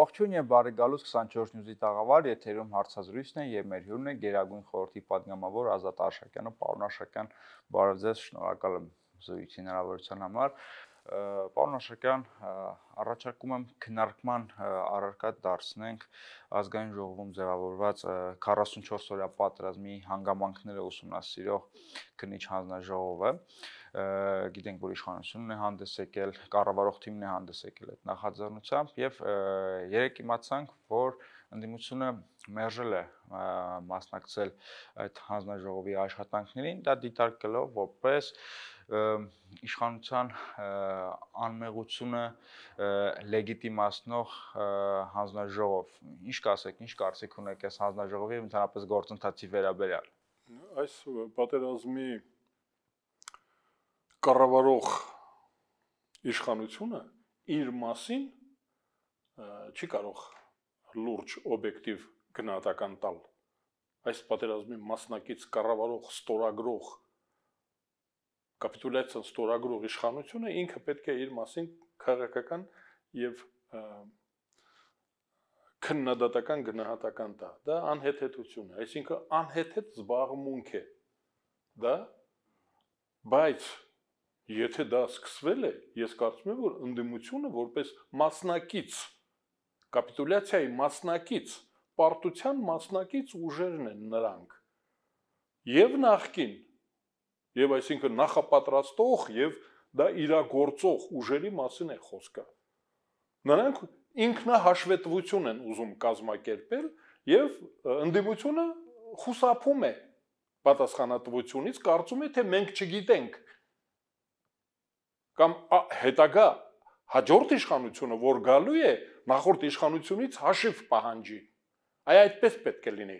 Ողջույն եւ բարի գալուս 24 News-ի տաղավար եթերում հարցազրույցն է եւ մեր հյուրն է Գերագույն խորհրդի падգամավոր Ազատ Արշակյանը, պարոն Արշակյան, բարև ձեզ, շնորհակալ եմ զրույցի հնարավորության համար։ Պարոն Արշակյան, առաջարկում եմ քննարկման առարկա դարձնենք ազգային ժողովում ձևավորված 44 օրյա պատերազմի հանգամանքները ուսումնասիրող քննիչ հանձնաժողովը։ ժողովը գիտենք որ իշխանությունն է հանդես եկել, կառավարող թիմն է հանդես եկել այդ նախաձեռնությամբ եւ երեք իմացանք, որ ընդդիմությունը մերժել է մասնակցել այդ հանձնաժողովի աշխատանքներին, դա դիտարկելով որպես իշխանության անմեղությունը լեգիտիմացնող հանձնաժողով։ Ինչ կասեք, ինչ կարծիք ունեք այս հանձնաժողովի ընդհանրապես գործընթացի վերաբերյալ։ Այս պատերազմի կառավարող իշխանությունը իր մասին չի կարող լուրջ օբյեկտիվ գնահատական տալ այս պատերազմի մասնակից կառավարող ստորագրող կապիտուլյացիան ստորագրող իշխանությունը ինքը պետք է իր մասին քաղաքական եւ քննադատական գնահատական տա։ Դա անհեթեթություն է, այսինքն անհեթեթ զբաղմունք է։ Դա բայց Եթե դա սկսվել է, ես կարծում եմ, որ ընդդիմությունը որպես մասնակից կապիտուլյացիայի մասնակից, պարտության մասնակից ուժերն են նրանք։ Եվ նախքին, եւ այսինքն նախապատրաստող եւ դա իրագործող ուժերի մասին է խոսքը։ Նրանք ինքնահաշվետվություն են ուզում կազմակերպել եւ ընդդիմությունը խուսափում է պատասխանատվությունից, կարծում է թե մենք չգիտենք, կամ հետագա հաջորդ իշխանությունը, որ գալու է, նախորդ իշխանությունից հաշիվ պահանջի։ Այ այդպես պետք է լինի։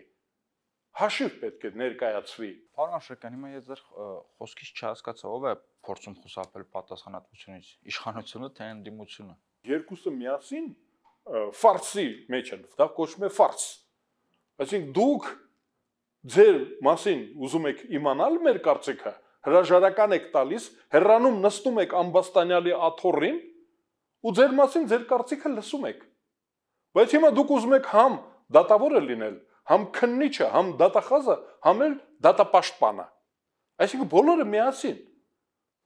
Հաշիվ պետք է ներկայացվի։ Պարոն Աշրեկյան, հիմա ես ձեր խոսքից չհասկացա, ով է փորձում խուսափել պատասխանատվությունից՝ իշխանությունը թե ընդդիմությունը։ Երկուսը միասին ֆարսի մեջ են, դա կոչվում է ֆարս։ Այսինքն դուք ձեր մասին ուզում եք իմանալ մեր կարծիքը, հրաժարական եք տալիս, հեռանում նստում եք ամբաստանյալի աթոռին ու ձեր մասին ձեր կարծիքը լսում եք։ Բայց հիմա դուք ուզում եք համ դատավորը լինել, համ քննիչը, համ դատախազը, համ էլ դատապաշտպանը։ Այսինքն բոլորը միասին։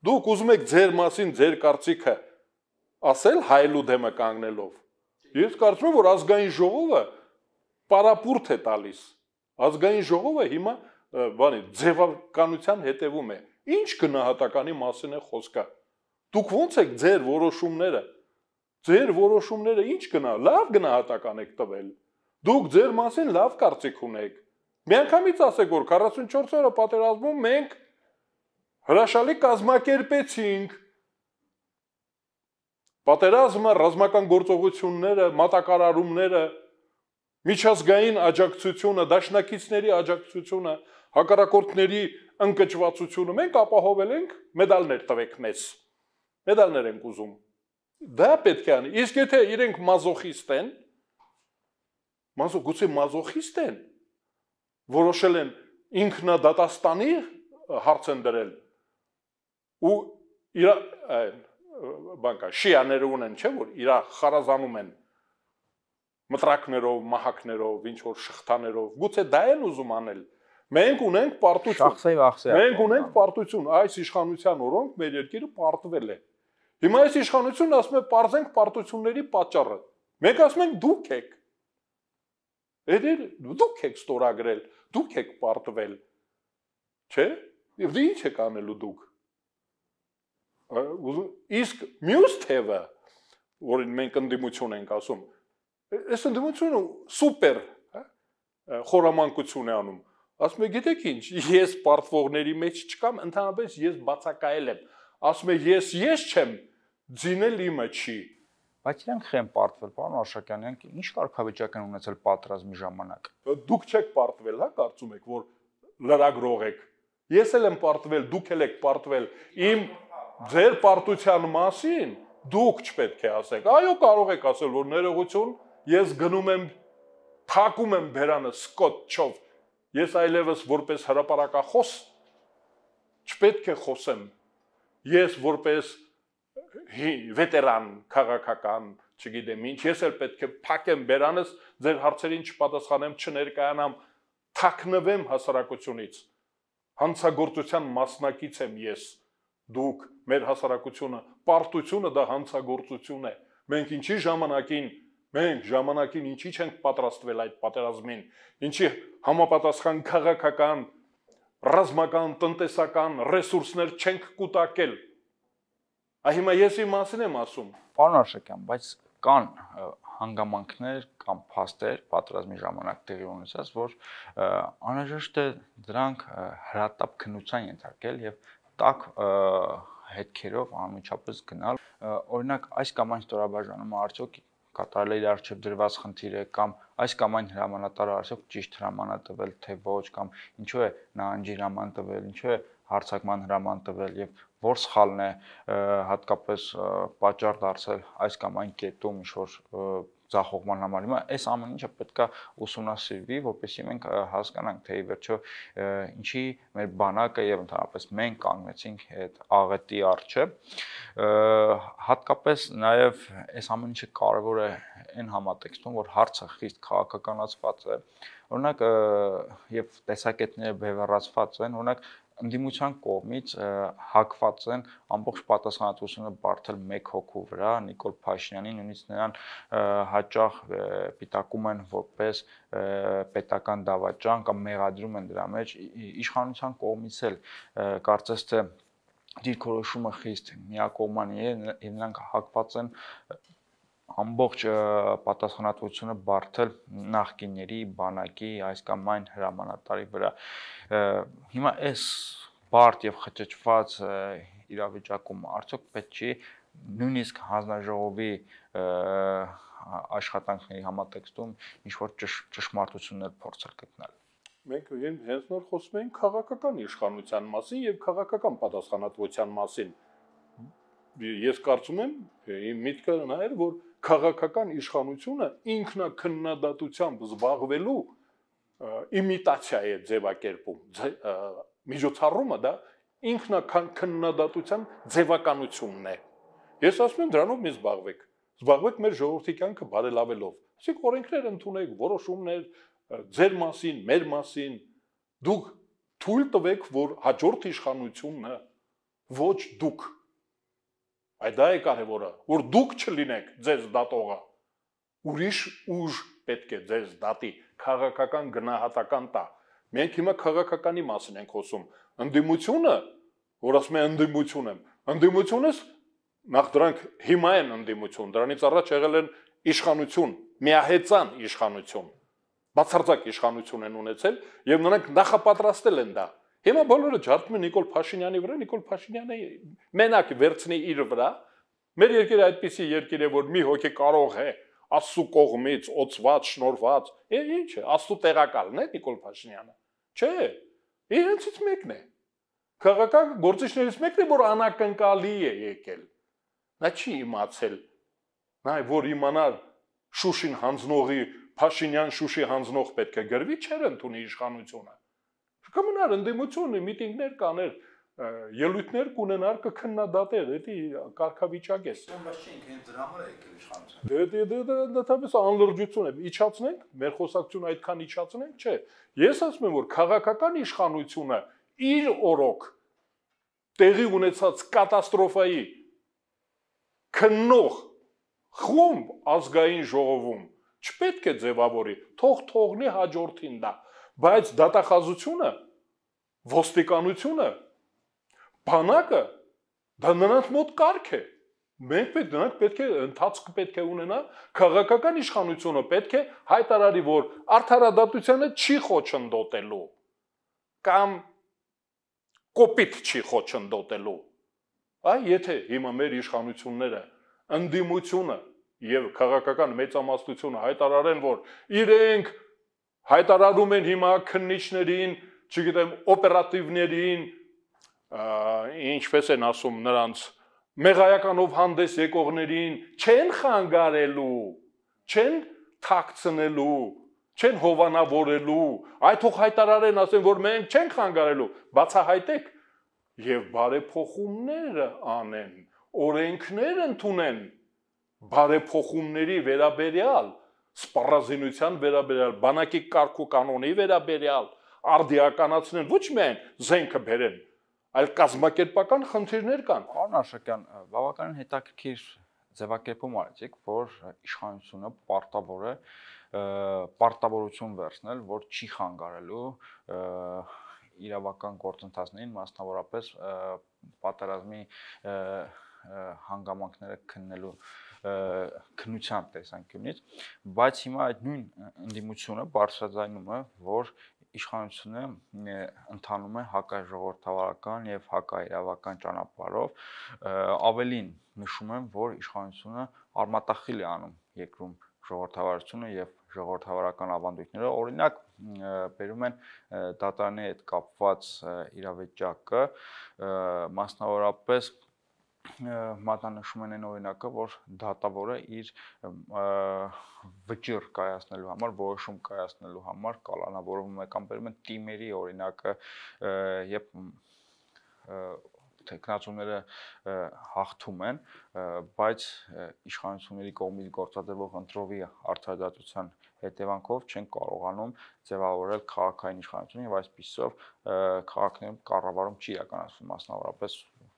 Դուք ուզում եք ձեր մասին ձեր կարծիքը ասել հայելու դեմը կանգնելով։ Ես կարծում եմ, որ ազգային ժողովը պարապուրտ է տալիս։ Ազգային ժողովը հիմա բանի ձևականության հետևում է։ Ինչ գնահատականի մասին է խոսքը։ Դուք ո՞նց եք ձեր որոշումները։ Ձեր որոշումները ինչ գնա, լավ գնահատական եք տվել։ Դուք ձեր մասին լավ կարծիք ունեք։ Միանգամից ասեք, որ 44 օրը պատերազմում մենք հրաշալի կազմակերպեցինք պատերազմը, ռազմական գործողությունները, մատակարարումները, միջազգային աջակցությունը, դաշնակիցների աջակցությունը, հակառակորդների ընկճվածությունը մենք ապահովել ենք մեդալներ տվեք մեզ։ Մեդալներ ենք ուզում։ Դա պետք է անի։ Իսկ եթե իրենք մազոխիստ են, մազո գուցե մազոխիստ են, որոշել են ինքնադատաստանի հարց են դրել ու իր բանկա շիաները ունեն, չէ՞ որ իր խարազանում են մտրակներով, մահակներով, ինչ որ շղթաներով։ Գուցե դա են ուզում անել Մենք ունենք պարտություն։ Շախսեի վախսեի։ Մենք ունենք պարտություն, այս իշխանության օրոնք մեր երկիրը պարտվել է։ Հիմա այս իշխանությունն ասում է «Պարզենք պարտությունների պատճառը»։ Մենք ասում ենք դուք եք։ Էդել դուք եք ստորագրել, դուք եք պարտվել։ Չէ՞։ Եվ դե ի՞նչ եք անելու դուք։ Իսկ մյուս թևը, որին մենք ընդդիմություն ենք ասում, այս ընդդիմությունը սուպեր խորամանկություն է անում Ասում է, գիտեք ինչ, ես պարտվողների մեջ չկամ, ընդհանրապես ես բացակայել եմ։ Ասում է, ես ես չեմ, ձինել իմը չի։ Բայց իրանք խեմ պարտվել, պարոն Արշակյան, իրանք ինչ կարգավիճակ են ունեցել պատրաստի ժամանակ։ Դուք չեք պարտվել, հա, կարծում եք, որ լրագրող եք։ Ես էլ եմ պարտվել, դուք էլ եք պարտվել։ Իմ ձեր պարտության մասին դուք չպետք է ասեք։ Այո, կարող եք ասել, որ ներողություն, ես գնում եմ թակում եմ բերանը սկոտչով ես այլևս որպես հրաապարակախոս չպետք է խոսեմ։ Ես որպես վետերան քաղաքական, չգիտեմ ինչ, ես էլ պետք է փակեմ բերանս, ձեր հարցերին չպատասխանեմ, չներկայանամ, թաքնվեմ հասարակությունից։ Հանցագործության մասնակից եմ ես։ Դուք մեր հասարակությունը, պարտությունը դա հանցագործություն է։ Մենք ինչի ժամանակին Մենք ժամանակին ինչի չենք պատրաստվել այդ պատերազմին, ինչի համապատասխան քաղաքական, ռազմական, տնտեսական ռեսուրսներ չենք կուտակել։ Ա հիմա ես իմ մասին եմ ասում։ Պարոն Արշակյան, բայց կան հանգամանքներ կամ փաստեր պատրաստի ժամանակ տեղի ունեցած, որ անհրաժեշտ է դրանք հրատապ քնության ենթարկել եւ տակ հետքերով անմիջապես գնալ։ Օրինակ, այս կամ այն ստորաբաժանումը արդյոք կատարել իր արժեվ դրված խնդիրը կամ այս կամ այն հրամանատարը արժեվ ճիշտ հրաման տվել թե ոչ կամ ինչու է նահանջի հրաման տվել, ինչու է հարցակման հրաման տվել եւ որ սխալն է հատկապես պատճառ դարձել այս կամ այն կետում ինչ որ ցախողման համար։ Հիմա այս ամեն ինչը պետքա ուսումնասիրվի, որպեսզի մենք հասկանանք, թե ի վերջո ինչի մեր բանակը եւ ընդհանրապես մենք կանգնեցինք այդ աղետի արջը։ Հատկապես նաեւ այս ամեն ինչը կարեւոր է այն համատեքստում, որ հարցը խիստ քաղաքականացված է։ Օրինակ, եւ տեսակետները բևեռացված են, օրինակ ընդդիմության կողմից հակված են ամբողջ պատասխանատվությունը բարթել մեկ հոգու վրա Նիկոլ Փաշինյանին նույնիսկ նրան հաճախ պիտակում են որպես պետական դավաճան կամ մեղադրում են դրա մեջ իշխանության կողմից էլ կարծես թե դիրքորոշումը խիստ միակողմանի է եւ նրանք հակված են ամբողջ պատասխանատվությունը բարթել նախկինների բանակի այս կամ այն հրամանատարի վրա։ Հիմա այս բարդ եւ խճճված իրավիճակում արդյոք պետք չի նույնիսկ հանձնաժողովի աշխատանքների համատեքստում ինչ որ ճշմարտություններ փորձել գտնել մենք հենց նոր խոսում ենք քաղաքական իշխանության մասին եւ քաղաքական պատասխանատվության մասին։ Ես կարծում եմ, իմ միտքը նա էր, որ քաղաքական իշխանությունը ինքնակննադատությամբ զբաղվելու իմիտացիա է ձևակերպում։ Միջոցառումը դա ինքնակննադատության ձևականությունն է։ Ես ասում եմ դրանով մի զբաղվեք։ Զբաղվեք մեր ժողովրդի կյանքը բարելավելով։ Այսինքն օրենքներ ընդունեք, որոշումներ, ձեր մասին, մեր մասին, դուք թույլ տվեք, որ հաջորդ իշխանությունը ոչ դուք Այդ դա է կարևորը, որ դուք չլինեք ձեզ դատողը։ Ուրիշ ուժ պետք է ձեզ դատի, քաղաքական գնահատական տա։ Մենք հիմա քաղաքականի մասին ենք խոսում։ Ընդդիմությունը, որ ասում է ընդդիմություն եմ, ընդդիմությունս նախ դրանք հիմա են ընդդիմություն, դրանից առաջ եղել են իշխանություն, միահեծան իշխանություն։ Բացարձակ իշխանություն են ունեցել եւ նրանք նախապատրաստել են դա։ դա Հիմա բոլորը ջարդում են Նիկոլ Փաշինյանի վրա, Նիկոլ Փաշինյանը մենակ վերցնի իր վրա։ Մեր երկիրը այդպիսի երկիր է, որ մի հոգի կարող է աստու կողմից օծված, շնորհված։ Է ի՞նչ է, աստու տեղակալն է Նիկոլ Փաշինյանը։ Չէ, իրենցից մեկն է։ ԽՂԿ գործիչներից մեկն է, որ անակնկալի է եկել։ Նա չի իմացել։ Նա որ իմանար Շուշին հանձնողի Փաշինյան Շուշի հանձնող պետք է գրվի, չեր ընդունի իշխանությունը Կմնար ընդդիմությունը միտինգներ կաներ, ելույթներ կունենար կքննադատեր, դա կարգավիճակ է։ Բայց չենք հենց դրա համար եկել իշխանության։ Դե դե դա դե, դատապես դե, անլրջություն է։ Իջացնենք, մեր խոսակցությունը այդքան իջացնենք, չէ։ Ես ասում եմ, որ քաղաքական իշխանությունը իր օրոք տեղի ունեցած կատաստրոֆայի քննող խումբ ազգային ժողովում չպետք է ձևավորի, թող թողնի հաջորդին դա, բայց դատախազությունը ոստիկանությունը, բանակը դա նրանց մոտ կարգ է։ Մենք պետք նրանք պետք է ընթացք պետք է ունենա, քաղաքական իշխանությունը պետք է հայտարարի, որ արդարադատությունը չի խոչընդոտելու կամ կոպիտ չի խոչընդոտելու։ Այ եթե հիմա մեր իշխանությունները ընդդիմությունը եւ քաղաքական մեծամասնությունը հայտարարեն, որ իրենք հայտարարում են հիմա քննիչներին, չգիտեմ, օպերատիվներին, ինչպես են ասում նրանց, մեղայականով հանդես եկողներին չեն խանգարելու, չեն թաքցնելու, չեն հովանավորելու, այ թող հայտարարեն, ասեն, որ մենք չենք խանգարելու, բացահայտեք եւ բարեփոխումները անեն, օրենքներ ընդունեն բարեփոխումների վերաբերյալ, սպառազինության վերաբերյալ, բանակի կարգ ու կանոնի վերաբերյալ, արդիականացնեն, ոչ միայն զենքը բերեն, այլ կազմակերպական խնդիրներ կան։ Պարոն Աշակյան, բավականին հետաքրքիր ձևակերպում արեցիք, որ իշխանությունը պարտավոր է պարտավորություն վերցնել, որ չի խանգարելու իրավական գործընթացներին, մասնավորապես պատերազմի հանգամանքները քննելու քնության տեսանկյունից, բայց հիմա այդ նույն ընդդիմությունը բարձրաձայնում է, որ իշխանությունը ընթանում է հակաժողովրդավարական եւ հակաիրավական ճանապարհով ավելին նշում եմ որ իշխանությունը արմատախիլ է անում երկրում ժողովրդավարությունը եւ ժողովրդավարական ավանդույթները օրինակ բերում են դատարանի հետ կապված իրավիճակը մասնավորապես մատնանշում են այն օրինակը, որ դատավորը իր վճիռ կայացնելու համար, որոշում կայացնելու համար կալանավորվում է կամ բերում են թիմերի օրինակը, երբ տեխնացումները հաղթում են, բայց իշխանությունների կողմից գործադրվող ընտրովի արդարադատության հետևանքով չեն կարողանում ձևավորել քաղաքային իշխանությունը եւ այսպիսով քաղաքներում կառավարում չի իրականացվում մասնավորապես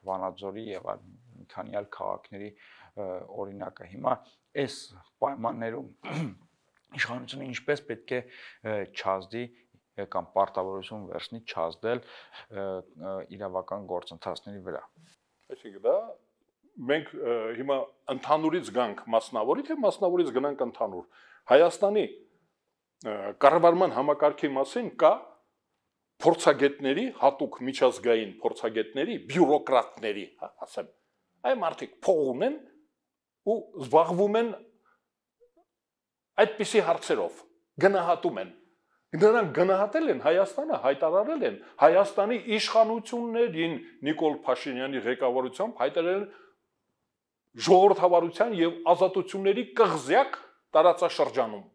Վանաձորի եւ այլ մի քանի այլ քաղաքների օրինակը հիմա այս պայմաններում իշխանությունը ինչպես պետք է չազդի կամ պարտավորություն վերցնի չազդել իրավական գործընթացների վրա։ Այսինքն դա մենք հիմա ընդհանուրից գանք մասնավորի, թե մասնավորից գնանք ընդհանուր։ Հայաստանի կառավարման համակարգի մասին կա փորձագետների, հատուկ միջազգային փորձագետների, բյուրոկրատների, հա, ասեմ, այ մարդիկ փող ունեն ու զբաղվում են այդպիսի հարցերով, գնահատում են Նրանք գնահատել են Հայաստանը, հայտարարել են Հայաստանի իշխանություններին Նիկոլ Փաշինյանի ղեկավարությամբ հայտարարել ժողովրդավարության եւ ազատությունների կղզյակ տարածաշրջանում։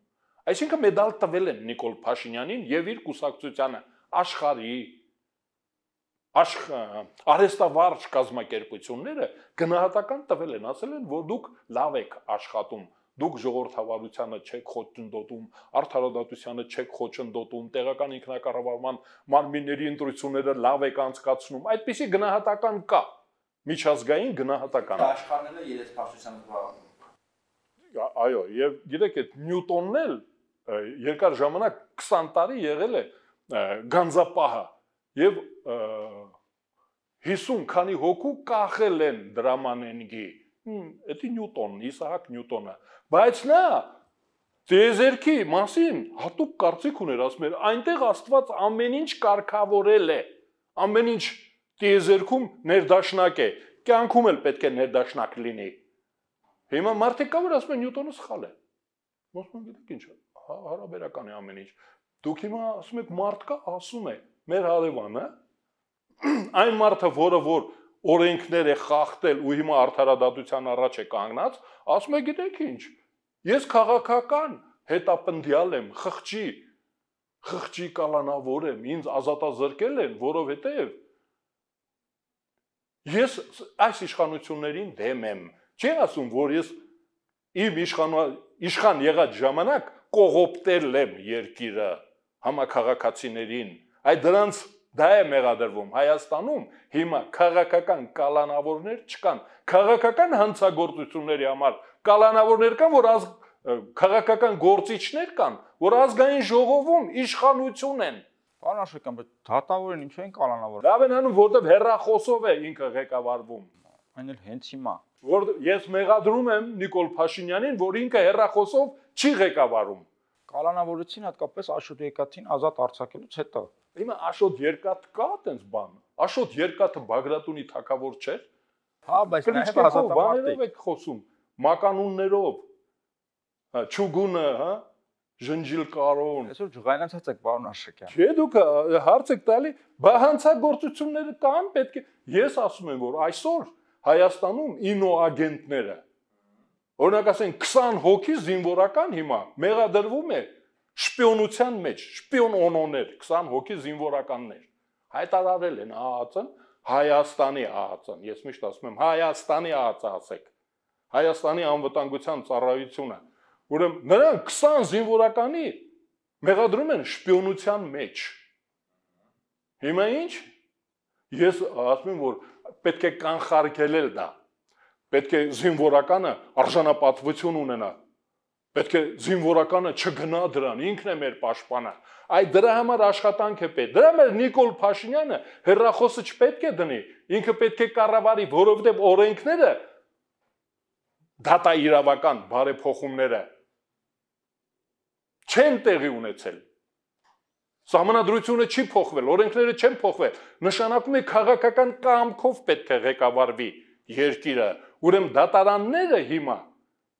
Այսինքն մեդալ տվել են Նիկոլ Փաշինյանին եւ իր կուսակցությանը աշխարհի աշխ արեստավարժ կազմակերպությունները գնահատական տվել են, ասել են, որ դուք լավ եք աշխատում, դուք ժողովրդավարությանը չեք խոչընդոտում, արդարադատությանը չեք խոչընդոտում, տեղական ինքնակառավարման մարմինների ընտրությունները լավ եք անցկացնում։ Այդպիսի գնահատական կա, միջազգային գնահատական։ Դա աշխարհն էլ երեսփաշությամբ զբաղվում այո, եւ գիտեք այդ Նյուտոնն էլ երկար ժամանակ 20 տարի եղել է գանձապահը եւ 50 քանի հոգու կախել են դրամանենգի։ Էդի Նյուտոնն, Իսահակ Նյուտոնը։ Բայց նա Տեզերքի մասին հատուկ կարծիք ուներ, ասում էր, այնտեղ Աստված ամեն ինչ կարգավորել է։ Ամեն ինչ տեզերքում ներդաշնակ է։ Կյանքում էլ պետք է ներդաշնակ լինի։ Հիմա մարդիկ կա որ ասում են Նյուտոնը սխալ է։ Ոսում են գիտեք ինչ, հա, հարաբերական է ամեն ինչ։ Դուք հիմա ասում եք մարդ կա, ասում է մեր հարևանը այն մարդը, որը որ օրենքներ է խախտել ու հիմա արդարադատության առաջ է կանգնած, ասում է գիտեք ինչ, ես քաղաքական հետապնդյալ եմ, խղճի խղճի կալանավոր եմ, ինձ ազատազրկել են, որովհետև ես այս իշխանություններին դեմ եմ, եմ Չի ասում, որ ես իմ իշխան իշխան եղած ժամանակ կողոպտել եմ երկիրը համակարգացիներին։ Այդ դրանց դա է մեղադրվում Հայաստանում հիմա քաղաքական կալանավորներ չկան։ Քաղաքական հանցագործությունների համար կալանավորներ կան, որ ազգ քաղաքական գործիչներ կան, որ ազգային ժողովում իշխանություն են։ Պարոն Աշոկյան, դատավորին ինչու են կալանավորում։ Լավ են անում, որովհետև հերրախոսով է ինքը ղեկավարվում։ Այն էլ հենց հիմա։ Որ ես մեղադրում եմ Նիկոլ Փաշինյանին, որ ինքը հերրախոսով չի ղեկավարում։ Կալանավորեցին հատկապես Աշոտ Երկաթին ազատ արձակելուց հետո։ Հիմա Աշոտ Երկաթ կա տենց բան։ Աշոտ Երկաթը Բագրատունի թակավոր չէր։ Հա, բայց նաև ազատամարտիկ։ Ո՞վ եք խոսում։ Մականուններով։ հա, Չուգունը, հա, ժնջիլ կարոն։ Այսօր ջղայնացած եք, պարոն Արշակյան։ Չէ, դուք հարց եք տալի, բահանցագործությունները կան, պետք է ես ասում եմ, որ այսօր Հայաստանում ինոագենտները օրինակ ասենք 20 հոգի զինվորական հիմա մեղադրվում է շպիոնության մեջ, շպիոն օնոներ, 20 հոգի զինվորականներ հայտարարել են ԱԱՑ-ն Հայաստանի ԱԱՑ-ն, ես միշտ ասում եմ Հայաստանի ԱԱՑ ասեք։ Հայաստանի անվտանգության ծառայությունը։ Ուրեմն նրանք 20 զինվորականի մեղադրում են շպիոնության մեջ։ Հիմա ի՞նչ։ Ես ասում եմ, որ պետք է կանխարգելել դա։ Պետք է զինվորականը արժանապատվություն ունենա։ Պետք է զինվորականը չգնա դրան, ինքն է մեր պաշտպանը։ Այդ դրա համար աշխատանք է պետք։ Դրա մեր Նիկոլ Փաշինյանը հերրախոսը չպետք է դնի, ինքը պետք է կառավարի, որովհետև օրենքները դատա իրավական բարեփոխումները չեն տեղի ունեցել Սահմանադրությունը չի փոխվել, օրենքները չեն փոխվել։ Նշանակում է քաղաքական կամքով պետք է ղեկավարվի երկիրը։ Ուրեմն դատարանները հիմա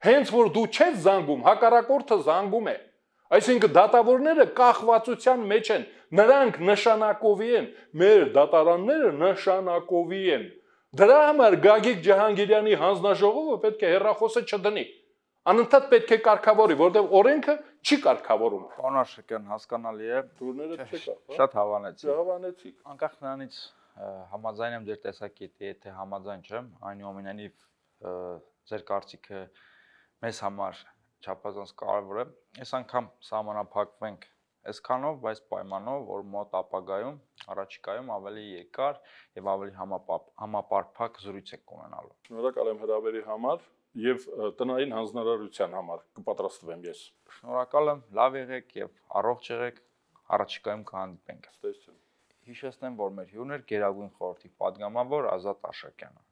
հենց որ դու չես զանգում, հակառակորդը զանգում է։ Այսինքն դատավորները կախվածության մեջ են, նրանք նշանակովի են, մեր դատարանները նշանակովի են։ Դրա համար Գագիկ Ջահանգիրյանի հանձնաժողովը պետք է հերրախոսը չդնի։ չդ անընդհատ պետք է կարգավորի, որովհետև օրենքը չի կարգավորում։ Անաշկյան հասկանալի է։ Դուրները չկա։ Շատ հավանեցի։ Հավանեցի։ Անկախ նրանից համաձայն եմ ձեր տեսակետի, եթե համաձայն չեմ, այնուամենայնիվ ձեր կարծիքը մեզ համար չափազանց կարևոր է։ Այս անգամ սահմանափակվենք այսքանով, բայց պայմանով, որ մոտ ապագայում, առաջիկայում ավելի երկար եւ ավելի համապարփակ զրույց եք ունենալու։ Շնորհակալ եմ հրավերի համար եւ տնային հանձնարարության համար կպատրաստվեմ ես։ Շնորհակալ եմ, լավ եղեք եւ առողջ եղեք, առաջիկայում կհանդիպենք։ Ստեսություն։ Հիշեցնեմ, որ մեր հյուրն էր Գերագույն խորհրդի падգամավոր Ազատ Աշակյանը։